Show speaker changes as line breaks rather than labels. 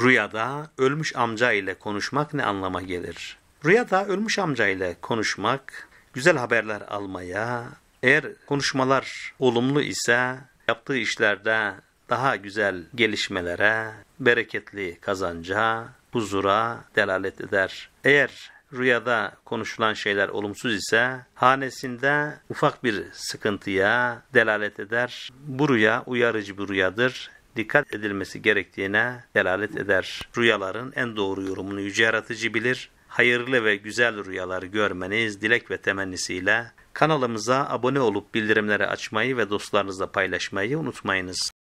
Rüyada ölmüş amca ile konuşmak ne anlama gelir? Rüyada ölmüş amca ile konuşmak, güzel haberler almaya, eğer konuşmalar olumlu ise yaptığı işlerde daha güzel gelişmelere, bereketli kazanca, huzura delalet eder. Eğer rüyada konuşulan şeyler olumsuz ise hanesinde ufak bir sıkıntıya delalet eder. Bu rüya uyarıcı bir rüyadır dikkat edilmesi gerektiğine delalet eder. Rüyaların en doğru yorumunu yüce yaratıcı bilir. Hayırlı ve güzel rüyaları görmeniz dilek ve temennisiyle kanalımıza abone olup bildirimleri açmayı ve dostlarınızla paylaşmayı unutmayınız.